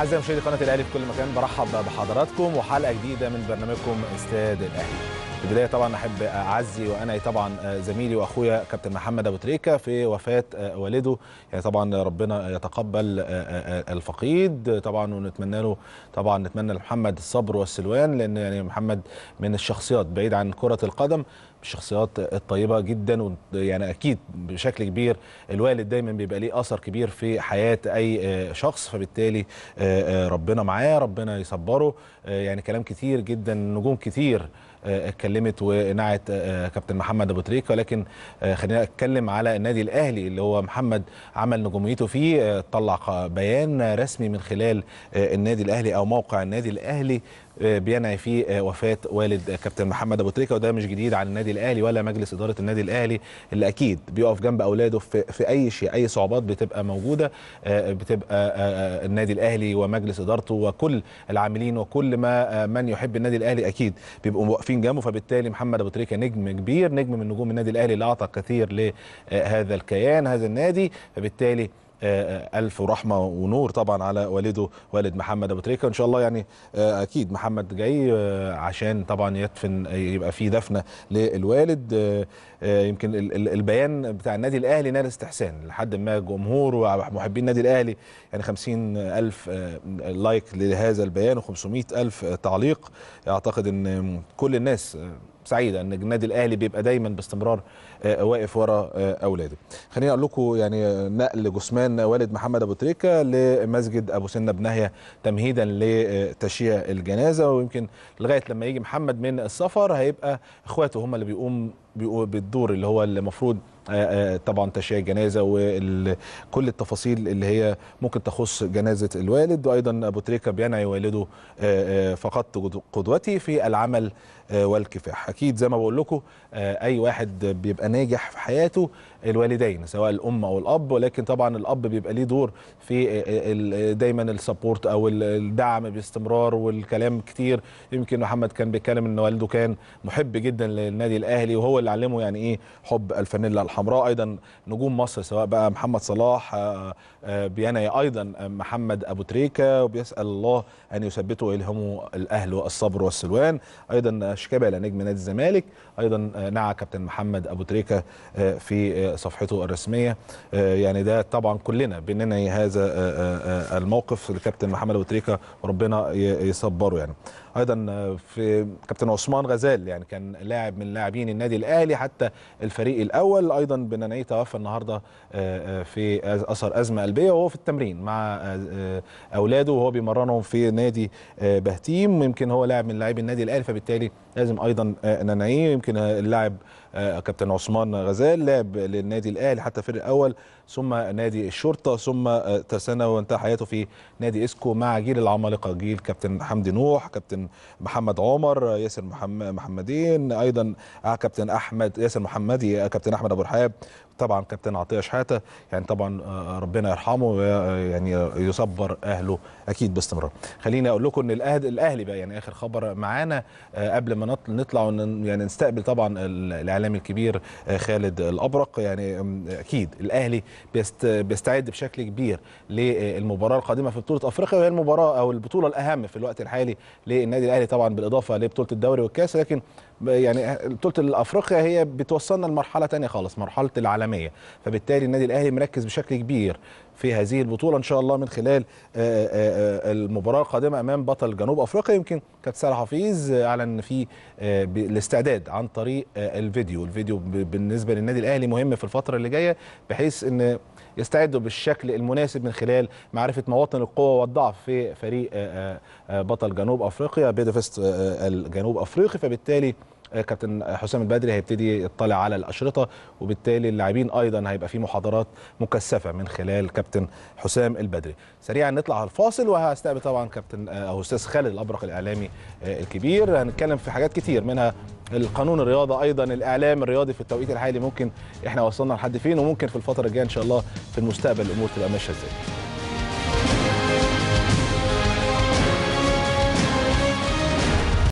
اعزائي مشاهدي قناه الاهلي في كل مكان برحب بحضراتكم وحلقه جديده من برنامجكم استاد الاهلي في البدايه طبعا احب اعزي وانعي طبعا زميلي واخويا كابتن محمد ابو تريكه في وفاه والده يعني طبعا ربنا يتقبل الفقيد طبعا ونتمنى له طبعا نتمنى لمحمد الصبر والسلوان لان يعني محمد من الشخصيات بعيد عن كره القدم الشخصيات الطيبه جدا ويعني اكيد بشكل كبير الوالد دايما بيبقى ليه اثر كبير في حياه اي شخص فبالتالي ربنا معاه ربنا يصبره يعني كلام كتير جدا نجوم كتير اتكلمت ونعت آه، كابتن محمد ابو تريكه ولكن آه، خلينا اتكلم على النادي الاهلي اللي هو محمد عمل نجوميته فيه آه، طلع بيان رسمي من خلال النادي الاهلي او موقع النادي الاهلي آه، بينعي فيه آه، وفاه والد كابتن محمد ابو تريكه وده مش جديد على النادي الاهلي ولا مجلس اداره النادي الاهلي اللي اكيد بيقف جنب اولاده في, في اي شيء اي صعوبات بتبقى موجوده آه، بتبقى النادي الاهلي ومجلس ادارته وكل العاملين وكل ما من يحب النادي الاهلي اكيد بيبقوا واقفين جنبه فبالتالي محمد ابو تريكه نجم كبير نجم من نجوم النادي الاهلي اللي اعطى كثير لهذا الكيان هذا النادي فبالتالي آه، الف رحمه ونور طبعا على والده والد محمد ابو تريكه وان شاء الله يعني آه، اكيد محمد جاي آه، عشان طبعا يدفن يبقى في دفنه للوالد يمكن البيان بتاع النادي الاهلي نال استحسان لحد ما جمهور ومحبين النادي الاهلي يعني 50 الف لايك لهذا البيان و500 الف تعليق اعتقد ان كل الناس سعيده ان النادي الاهلي بيبقى دايما باستمرار آه، واقف ورا آه، اولاده. خليني اقول لكم يعني آه، نقل جثمان والد محمد ابو تريكه لمسجد ابو سنه بنهيه تمهيدا لتشييع الجنازه ويمكن لغايه لما يجي محمد من السفر هيبقى اخواته هم اللي بيقوم بالدور اللي هو المفروض آه، آه، طبعا تشييع الجنازه وكل التفاصيل اللي هي ممكن تخص جنازه الوالد وايضا ابو تريكه بينعي والده آه، فقدت قدوتي في العمل والكفاح اكيد زي ما بقول لكم اي واحد بيبقى ناجح في حياته الوالدين سواء الام او الاب ولكن طبعا الاب بيبقى ليه دور في دايما السبورت او الدعم باستمرار والكلام كتير يمكن محمد كان بيتكلم ان والده كان محب جدا للنادي الاهلي وهو اللي علمه يعني ايه حب الفانيلا الحمراء ايضا نجوم مصر سواء بقى محمد صلاح آه، آه، بيناي ايضا محمد ابو تريكه وبيسال الله ان يثبته ويلهمه الاهل والصبر والسلوان ايضا شيكابالا نجم نادي الزمالك ايضا آه، نعى كابتن محمد ابو تريكه في صفحته الرسميه آه، يعني ده طبعا كلنا بننهي هذا آه، آه، الموقف الكابتن محمد ابو تريكه ربنا يصبره يعني ايضا آه، في كابتن عثمان غزال يعني كان لاعب من لاعبين النادي الاهلي حتى الفريق الاول ايضا بنانيه توفى النهارده آه، آه، في اثر ازمه قلبيه وهو في التمرين مع اولاده وهو بيمرنهم في نادي بهتيم يمكن هو لاعب من لاعبي النادي الاهلي فبالتالي لازم ايضا نانيه يمكن اللاعب كابتن عثمان غزال لعب للنادي الاهلي حتى الفريق الاول ثم نادي الشرطه ثم تسنى وانتهى حياته في نادي اسكو مع جيل العمالقه جيل كابتن حمدي نوح كابتن كابتن محمد عمر ياسر محمدين ايضا آه، كابتن احمد ياسر محمدي آه، كابتن احمد ابو رحاب طبعا كابتن عطيه شحاته يعني طبعا آه، آه، ربنا يرحمه ويعني آه، يصبر اهله اكيد باستمرار خليني اقول لكم ان الاهلي الاهلي بقى يعني اخر خبر معانا قبل ما نطلع يعني نستقبل طبعا الاعلامي الكبير خالد الابرق يعني اكيد الاهلي بيستعد بشكل كبير للمباراه القادمه في بطوله افريقيا وهي المباراه او البطوله الاهم في الوقت الحالي للنادي الاهلي طبعا بالاضافه لبطوله الدوري والكاس لكن يعني بطوله الافريقيا هي بتوصلنا لمرحله ثانيه خالص مرحله العالميه فبالتالي النادي الاهلي مركز بشكل كبير في هذه البطوله ان شاء الله من خلال آه، آه، آه، المباراه القادمه امام بطل جنوب افريقيا يمكن كابتن سالح حفيظ اعلن في الاستعداد عن طريق الفيديو الفيديو بالنسبه للنادي الاهلي مهم في الفتره اللي جايه بحيث ان يستعدوا بالشكل المناسب من خلال معرفه مواطن القوه والضعف في فريق بطل جنوب افريقيا بيدفست الجنوب افريقي فبالتالي كابتن حسام البدري هيبتدي يطلع على الاشرطه وبالتالي اللاعبين ايضا هيبقى في محاضرات مكثفه من خلال كابتن حسام البدري سريعا نطلع على الفاصل وهستقبل طبعا كابتن او استاذ خالد الابرق الاعلامي آه، الكبير هنتكلم في حاجات كتير منها القانون الرياضه ايضا الاعلام الرياضي في التوقيت الحالي ممكن احنا وصلنا لحد فين وممكن في الفتره الجايه ان شاء الله في المستقبل الامور تبقى ماشيه ازاي